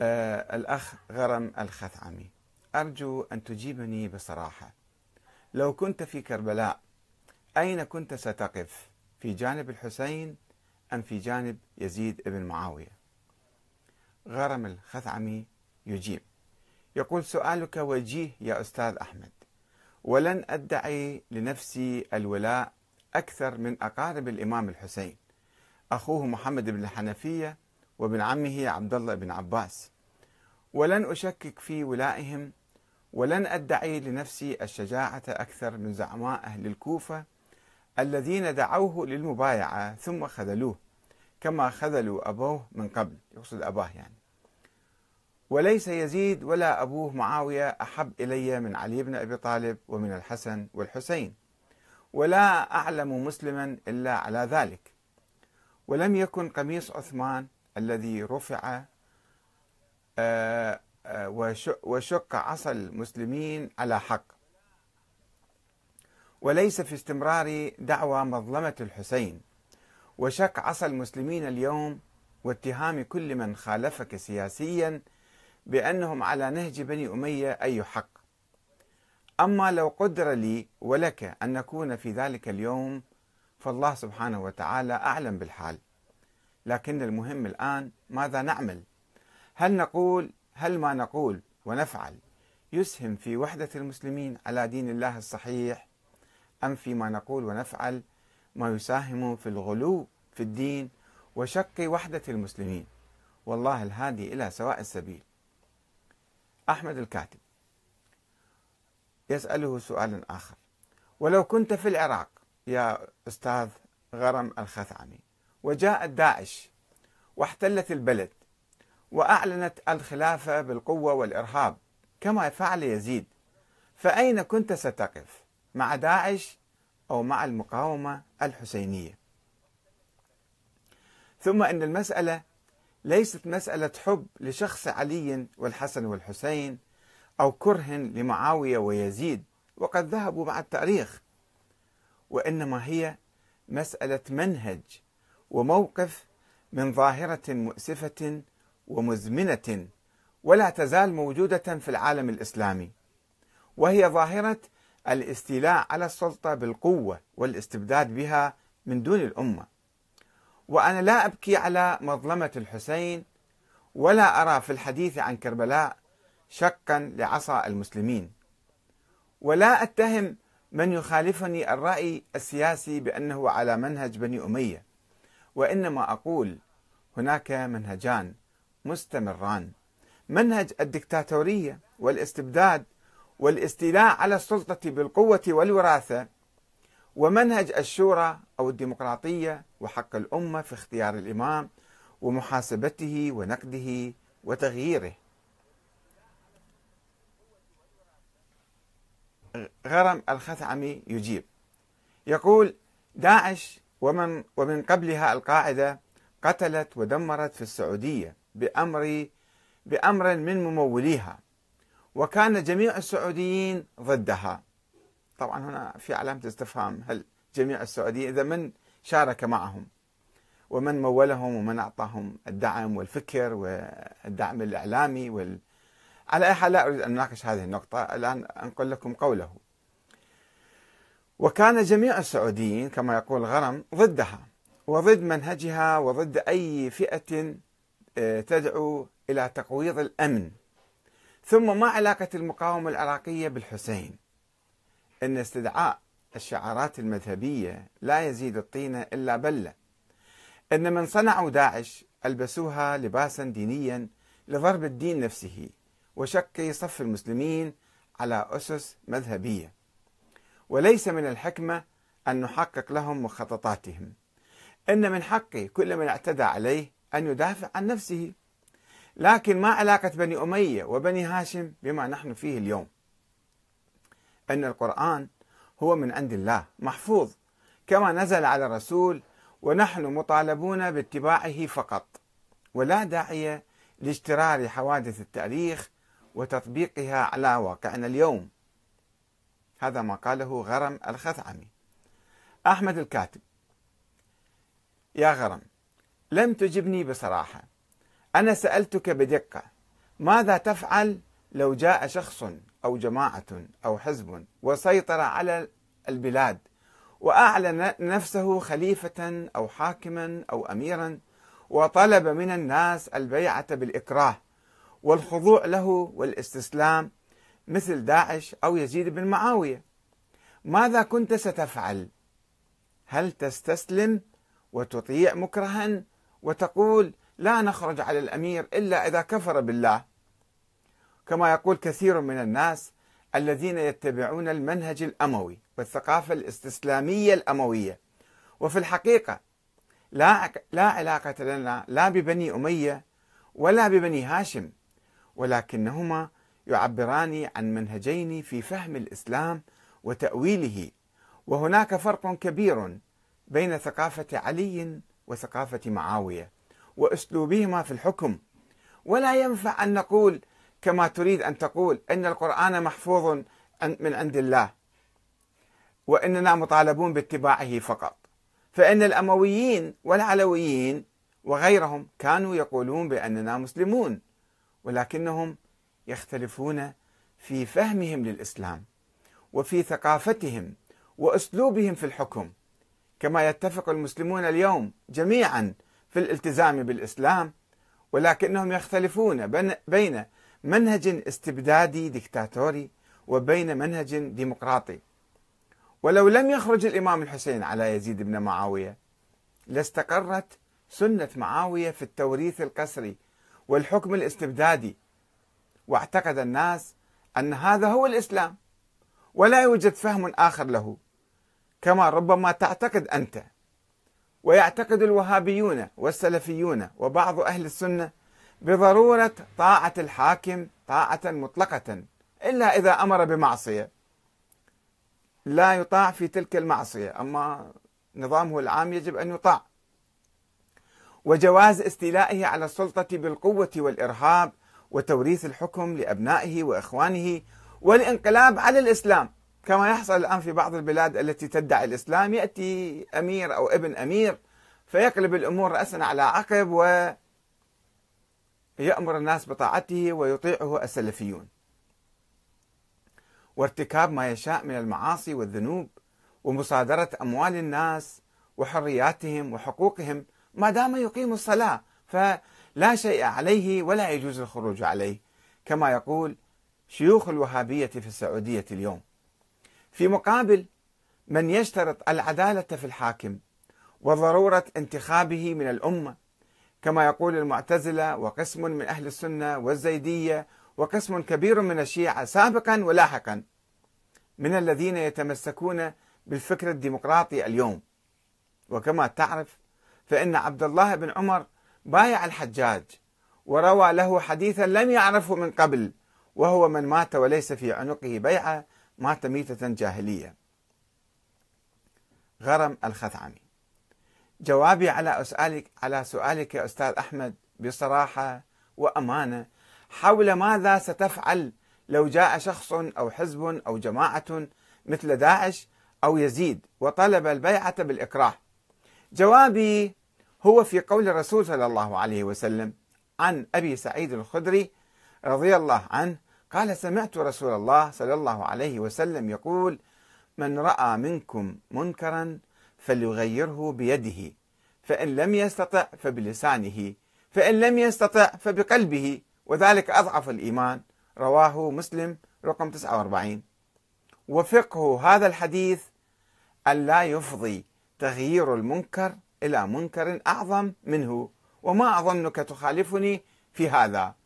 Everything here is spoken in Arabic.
آه، الأخ غرم الخثعمي أرجو أن تجيبني بصراحة لو كنت في كربلاء أين كنت ستقف في جانب الحسين أم في جانب يزيد بن معاوية غرم الخثعمي يجيب يقول سؤالك وجيه يا أستاذ أحمد ولن أدعي لنفسي الولاء أكثر من أقارب الإمام الحسين أخوه محمد بن الحنفية وابن عمه عبد الله بن عباس ولن أشكك في ولائهم ولن أدعي لنفسي الشجاعة أكثر من زعماء أهل الكوفة الذين دعوه للمبايعة ثم خذلوه كما خذلوا أبوه من قبل يقصد أباه يعني وليس يزيد ولا أبوه معاوية أحب إلي من علي بن أبي طالب ومن الحسن والحسين ولا أعلم مسلما إلا على ذلك ولم يكن قميص عثمان الذي رفع آه، آه، وشق عصا المسلمين على حق وليس في استمرار دعوى مظلمة الحسين وشق عصا المسلمين اليوم واتهام كل من خالفك سياسيا بأنهم على نهج بني أمية أي حق أما لو قدر لي ولك أن نكون في ذلك اليوم فالله سبحانه وتعالى أعلم بالحال لكن المهم الآن ماذا نعمل هل نقول هل ما نقول ونفعل يسهم في وحدة المسلمين على دين الله الصحيح أم فيما نقول ونفعل ما يساهم في الغلو في الدين وشق وحدة المسلمين والله الهادي إلى سواء السبيل أحمد الكاتب يسأله سؤال آخر ولو كنت في العراق يا أستاذ غرم الخثعمي وجاءت داعش واحتلت البلد واعلنت الخلافه بالقوه والارهاب كما فعل يزيد فاين كنت ستقف مع داعش او مع المقاومه الحسينيه ثم ان المساله ليست مساله حب لشخص علي والحسن والحسين او كره لمعاويه ويزيد وقد ذهبوا مع التاريخ وانما هي مساله منهج وموقف من ظاهرة مؤسفة ومزمنة ولا تزال موجودة في العالم الإسلامي وهي ظاهرة الاستيلاء على السلطة بالقوة والاستبداد بها من دون الأمة وأنا لا أبكي على مظلمة الحسين ولا أرى في الحديث عن كربلاء شقا لعصا المسلمين ولا أتهم من يخالفني الرأي السياسي بأنه على منهج بني أمية وإنما أقول هناك منهجان مستمران منهج الدكتاتورية والاستبداد والاستيلاء على السلطة بالقوة والوراثة ومنهج الشورى أو الديمقراطية وحق الأمة في اختيار الإمام ومحاسبته ونقده وتغييره غرم الخثعمي يجيب يقول داعش ومن ومن قبلها القاعدة قتلت ودمرت في السعودية بأمر بأمر من مموليها وكان جميع السعوديين ضدها طبعا هنا في علامة استفهام هل جميع السعوديين إذا من شارك معهم ومن مولهم ومن أعطاهم الدعم والفكر والدعم الإعلامي وال... على أي حال لا أريد أن أناقش هذه النقطة الآن أنقل لكم قوله وكان جميع السعوديين كما يقول غرم ضدها وضد منهجها وضد أي فئة آه، تدعو إلى تقويض الأمن ثم ما علاقة المقاومة العراقية بالحسين إن استدعاء الشعارات المذهبية لا يزيد الطينة إلا بلة إن من صنعوا داعش ألبسوها لباسا دينيا لضرب الدين نفسه وشك صف المسلمين على أسس مذهبية وليس من الحكمة أن نحقق لهم مخططاتهم إن من حق كل من اعتدى عليه أن يدافع عن نفسه لكن ما علاقة بني أمية وبني هاشم بما نحن فيه اليوم أن القرآن هو من عند الله محفوظ كما نزل على الرسول ونحن مطالبون باتباعه فقط ولا داعي لاجترار حوادث التاريخ وتطبيقها على واقعنا اليوم هذا ما قاله غرم الخثعمي أحمد الكاتب يا غرم لم تجبني بصراحة أنا سألتك بدقة ماذا تفعل لو جاء شخص أو جماعة أو حزب وسيطر على البلاد وأعلن نفسه خليفة أو حاكما أو أميرا وطلب من الناس البيعة بالإكراه والخضوع له والاستسلام مثل داعش أو يزيد بن معاوية ماذا كنت ستفعل؟ هل تستسلم وتطيع مكرها وتقول لا نخرج على الأمير إلا إذا كفر بالله كما يقول كثير من الناس الذين يتبعون المنهج الأموي والثقافة الاستسلامية الأموية وفي الحقيقة لا, لا علاقة لنا لا ببني أمية ولا ببني هاشم ولكنهما يعبران عن منهجين في فهم الاسلام وتاويله وهناك فرق كبير بين ثقافه علي وثقافه معاويه واسلوبهما في الحكم ولا ينفع ان نقول كما تريد ان تقول ان القران محفوظ من عند الله واننا مطالبون باتباعه فقط فان الامويين والعلويين وغيرهم كانوا يقولون باننا مسلمون ولكنهم يختلفون في فهمهم للاسلام وفي ثقافتهم واسلوبهم في الحكم كما يتفق المسلمون اليوم جميعا في الالتزام بالاسلام ولكنهم يختلفون بين منهج استبدادي دكتاتوري وبين منهج ديمقراطي ولو لم يخرج الامام الحسين على يزيد بن معاويه لاستقرت سنه معاويه في التوريث القسري والحكم الاستبدادي واعتقد الناس ان هذا هو الاسلام ولا يوجد فهم اخر له كما ربما تعتقد انت ويعتقد الوهابيون والسلفيون وبعض اهل السنه بضروره طاعه الحاكم طاعه مطلقه الا اذا امر بمعصيه لا يطاع في تلك المعصيه اما نظامه العام يجب ان يطاع وجواز استيلائه على السلطه بالقوه والارهاب وتوريث الحكم لابنائه واخوانه والانقلاب على الاسلام كما يحصل الان في بعض البلاد التي تدعي الاسلام ياتي امير او ابن امير فيقلب الامور راسا على عقب ويامر الناس بطاعته ويطيعه السلفيون. وارتكاب ما يشاء من المعاصي والذنوب ومصادره اموال الناس وحرياتهم وحقوقهم ما دام يقيم الصلاه ف لا شيء عليه ولا يجوز الخروج عليه كما يقول شيوخ الوهابية في السعودية اليوم في مقابل من يشترط العدالة في الحاكم وضرورة انتخابه من الأمة كما يقول المعتزلة وقسم من أهل السنة والزيدية وقسم كبير من الشيعة سابقا ولاحقا من الذين يتمسكون بالفكر الديمقراطي اليوم وكما تعرف فإن عبد الله بن عمر بايع الحجاج وروى له حديثا لم يعرفه من قبل وهو من مات وليس في عنقه بيعة مات ميتة جاهلية غرم الخثعمي جوابي على أسألك على سؤالك يا أستاذ أحمد بصراحة وأمانة حول ماذا ستفعل لو جاء شخص أو حزب أو جماعة مثل داعش أو يزيد وطلب البيعة بالإكراه جوابي هو في قول الرسول صلى الله عليه وسلم عن أبي سعيد الخدري رضي الله عنه قال سمعت رسول الله صلى الله عليه وسلم يقول من رأى منكم منكرا فليغيره بيده فإن لم يستطع فبلسانه فإن لم يستطع فبقلبه وذلك أضعف الإيمان رواه مسلم رقم 49 وفقه هذا الحديث ألا يفضي تغيير المنكر إلى منكر أعظم منه وما أظنك تخالفني في هذا